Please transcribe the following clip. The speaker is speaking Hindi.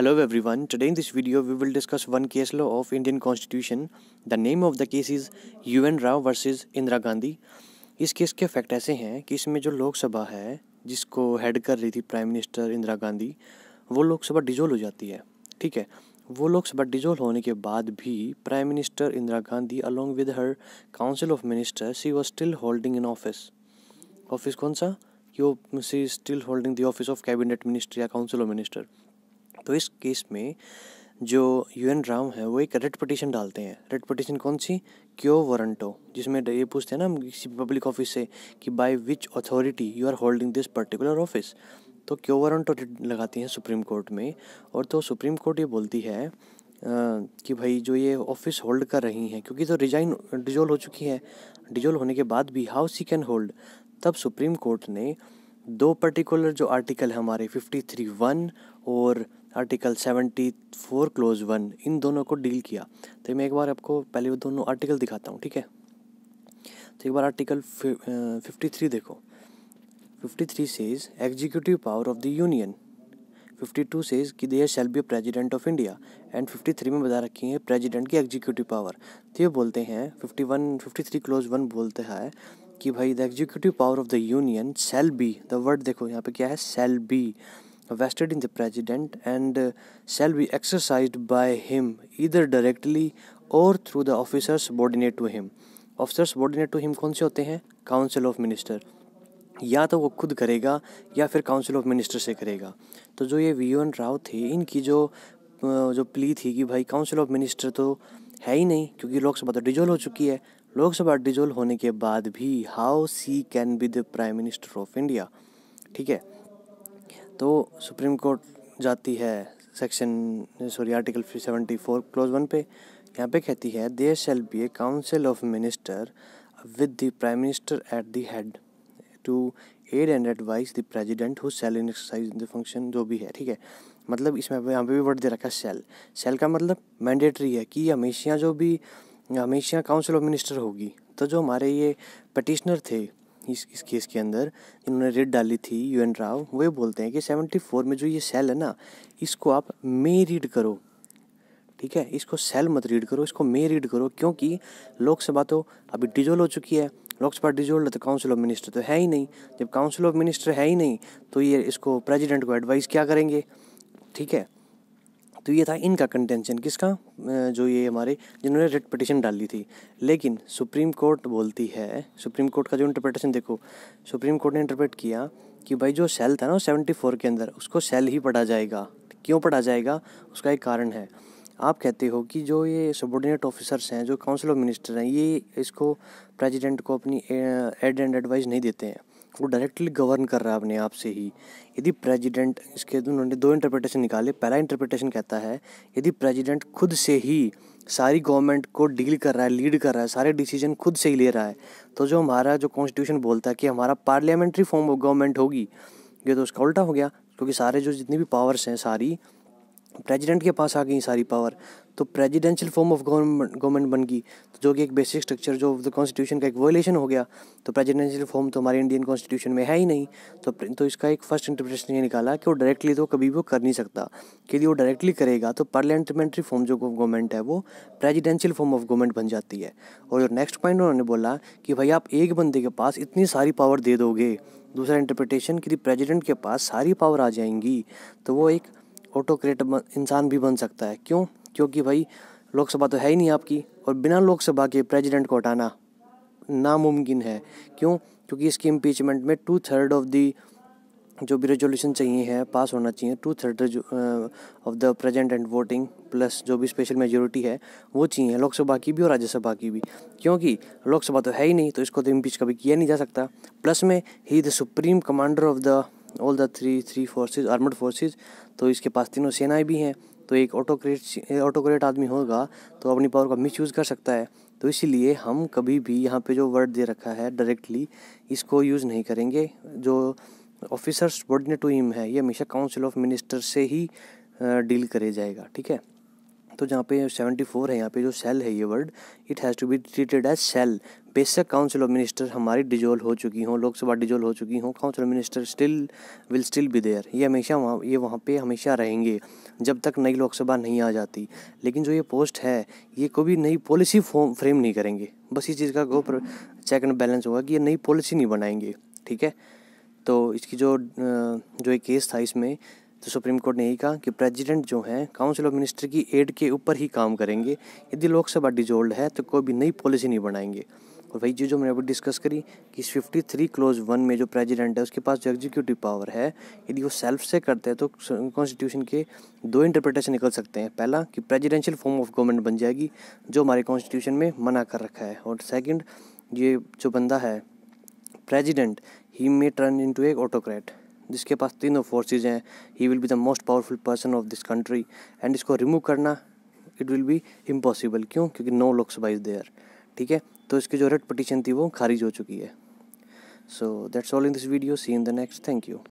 Hello everyone, today in this video we will discuss one case law of Indian Constitution. The name of the case is UN Rao versus Indira Gandhi. इस केस के फैक्ट ऐसे हैं कि इसमें जो लोकसभा है जिसको हेड कर रही थी प्राइम मिनिस्टर इंदिरा गांधी वो लोकसभा डिजोल हो जाती है ठीक है वो लोकसभा डिजोल होने के बाद भी prime minister Indira Gandhi along with her council of minister she was still holding in office office कौन सा कि वो she still holding the office of cabinet minister या काउंसिल ऑफ मिनिस्टर तो इस केस में जो यू एन राम है वो एक रेड पटिशन डालते हैं रेड पटिशन कौन सी क्यो वारंटो जिसमें ये पूछते हैं ना किसी पब्लिक ऑफिस से कि by which authority you are holding this particular office तो क्यो वारंटो लगाती हैं सुप्रीम कोर्ट में और तो सुप्रीम कोर्ट ये बोलती है कि भाई जो ये ऑफिस होल्ड कर रही हैं क्योंकि तो रिजाइन डिजोल्व हो चुकी है डिजोल्व होने के बाद भी हाउ सी कैन होल्ड तब सुप्रीम कोर्ट ने दो पर्टिकुलर जो आर्टिकल है हमारे फिफ्टी थ्री वन और article seventy four clause one इन दोनों को डील किया तो मैं एक बार आपको पहले वो दोनों आर्टिकल दिखाता हूँ ठीक है तो एक बार आर्टिकल फिफ्टी थ्री देखो fifty three says executive power of the union fifty two says कि there shall be president of India and fifty three में बता रखी है प्रेजिडेंट की एग्जीक्यूटिव पावर तो ये बोलते हैं fifty one fifty three clause one बोलते हैं कि भाई the executive power of the union shall be the word देखो यहाँ पे क्या है shall be vested in the president and uh, shall be exercised by him either directly or through the officers subordinate to him officers subordinate to him कौन से होते हैं काउंसिल ऑफ मिनिस्टर या तो वो खुद करेगा या फिर काउंसिल ऑफ मिनिस्टर से करेगा तो जो ये वी एन राव थे इनकी जो जो प्ली थी कि भाई काउंसिल ऑफ मिनिस्टर तो है ही नहीं क्योंकि लोकसभा तो डिजोल्व हो चुकी है लोकसभा डिजोल्व होने के बाद भी how she can be the prime minister of India ठीक है तो सुप्रीम कोर्ट जाती है section sorry article seventy four clause one पे यहाँ पे कहती है there shall be a council of minister with the prime minister at the head to aid and advise the president who shall in exercise the function जो भी है ठीक है मतलब इसमें यहाँ पे भी वर्ड दे रखा है सेल सेल का मतलब मैंडेटरी है कि हमेशा जो भी हमेशा काउंसिल ऑफ मिनिस्टर होगी तो जो हमारे ये पटिशनर थे इस इस केस के अंदर इन्होंने रेड डाली थी यू एन राव वो ये बोलते हैं कि सेवेंटी फोर में जो ये सेल है ना इसको आप मे रीड करो ठीक है इसको सेल मत रीड करो इसको मे रीड करो क्योंकि लोकसभा तो अभी डिजोल हो चुकी है लोकसभा डिजोल्व तो काउंसिल ऑफ मिनिस्टर तो है ही नहीं जब काउंसिल ऑफ मिनिस्टर है ही नहीं तो ये इसको प्रेजिडेंट को एडवाइस क्या करेंगे ठीक है तो ये था इनका कंटेंशन किसका जो ये हमारे जिन्होंने रिट पटिशन डाली थी लेकिन सुप्रीम कोर्ट बोलती है सुप्रीम कोर्ट का जो इंटरप्रिटेशन देखो सुप्रीम कोर्ट ने इंटरप्रेट किया कि भाई जो सेल था ना वो सेवेंटी फोर के अंदर उसको सेल ही पढ़ा जाएगा क्यों पढ़ा जाएगा उसका एक कारण है आप कहते हो कि जो ये सबॉर्डिनेट ऑफिसर्स हैं जो काउंसिल ऑफ मिनिस्टर हैं ये इसको प्रेसिडेंट को अपनी एड एंड एडवाइस नहीं देते हैं वो डायरेक्टली गवर्न कर रहा है अपने आप से ही यदि प्रेजिडेंट इसके तो उन्होंने दो इंटरप्रिटेशन निकाले पहला इंटरप्रिटेशन कहता है यदि प्रेजिडेंट खुद से ही सारी गवर्नमेंट को डील कर रहा है लीड कर रहा है सारे डिसीजन खुद से ही ले रहा है तो जो हमारा जो कॉन्स्टिट्यूशन बोलता है कि हमारा पार्लियामेंट्री फॉर्म ऑफ गवर्नमेंट होगी ये तो उसका उल्टा हो गया क्योंकि सारे जो जितनी भी पावर्स हैं सारी प्रेसिडेंट के पास आ गई सारी पावर तो presidential form of government government बन गई तो जो कि एक बेसिक स्ट्रक्चर जो द कॉन्स्टिट्यूशन का एक वोलेशन हो गया तो प्रेजिडेंशियल फॉर्म तो हमारे इंडियन कॉन्स्टिट्यूशन में है ही नहीं तो तो इसका एक फर्स्ट इंटरप्रिटेशन ये निकाला कि वो डायरेक्टली तो कभी भी वो कर नहीं सकता कि यदि वो डायरेक्टली करेगा तो पार्लियामेंट्री फॉर्म जो गवर्नमेंट है वो प्रेजिडेंशियल फॉर्म ऑफ गवर्नमेंट बन जाती है और नेक्स्ट पॉइंट उन्होंने बोला कि भाई आप एक बंदे के पास इतनी सारी पावर दे दोगे दूसरा इंटरप्रिटेशन कि प्रेजिडेंट के पास सारी पावर आ जाएंगी तो वो एक ऑटोक्रेट इंसान भी बन सकता है क्यों क्योंकि भाई लोकसभा तो है ही नहीं आपकी और बिना लोकसभा के प्रेसिडेंट को हटाना नामुमकिन है क्यों क्योंकि इसकी इम्पीचमेंट में टू थर्ड ऑफ दी जो भी रेजोल्यूशन चाहिए है पास होना चाहिए two third of the present and voting plus जो भी स्पेशल मेजोरिटी है वो चाहिए लोकसभा की भी और राज्यसभा की भी क्योंकि लोकसभा तो है ही नहीं तो इसको तो इम्पीच कभी किया नहीं जा सकता प्लस में ही the supreme commander of the all the three three forces armed forces तो इसके पास तीनों सेनाएं भी हैं तो एक ऑटोक्रेट ऑटोक्रेट आदमी होगा तो अपनी पावर का मिस यूज़ कर सकता है तो इसीलिए हम कभी भी यहाँ पे जो वर्ड दे रखा है डायरेक्टली इसको यूज़ नहीं करेंगे जो ऑफिसर्स सबॉर्डिनेट टू हिम है ये हमेशा काउंसिल ऑफ मिनिस्टर से ही डील करे जाएगा ठीक है तो जहाँ पे सेवेंटी फोर है यहाँ पे जो सेल है ये word it has to be treated as shall बेसक काउंसिल ऑफ मिनिस्टर हमारी डिजोल्व हो चुकी हों लोकसभा डिजोल्व हो चुकी हों council of minister still will still be there ये हमेशा वहाँ ये वहाँ पे हमेशा रहेंगे जब तक नई लोकसभा नहीं आ जाती लेकिन जो ये पोस्ट है ये कोई नई पॉलिसी फ्रेम नहीं करेंगे बस इस चीज़ का गो चेक एंड बैलेंस होगा कि ये नई पॉलिसी नहीं बनाएंगे ठीक है तो इसकी जो जो एक केस था इसमें तो सुप्रीम कोर्ट ने यही कहा कि प्रेसिडेंट जो हैं काउंसिल ऑफ मिनिस्टर की एड के ऊपर ही काम करेंगे यदि लोकसभा डिजोल्ड है तो कोई भी नई पॉलिसी नहीं बनाएंगे और वही चीज़ जो मैंने अभी डिस्कस करी कि फिफ्टी थ्री क्लोज वन में जो प्रेसिडेंट है उसके पास जो एग्जीक्यूटिव पावर है यदि वो सेल्फ से करते हैं तो कॉन्स्टिट्यूशन के दो इंटरप्रिटेशन निकल सकते हैं पहला कि प्रेजिडेंशियल फॉर्म ऑफ गवर्नमेंट बन जाएगी जो हमारे कॉन्स्टिट्यूशन में मना कर रखा है और सेकेंड ये जो बंदा है president he may turn into एक ऑटोक्रेट जिसके पास तीनों फोर्सेज हैं he will be the most powerful person of this country and इसको रिमूव करना इट विल बी इम्पॉसिबल क्यों क्योंकि नो लोकसभा इज़ देयर ठीक है तो इसकी जो रेड पटिशन थी वो खारिज हो चुकी है so that's all in this video see in the next thank you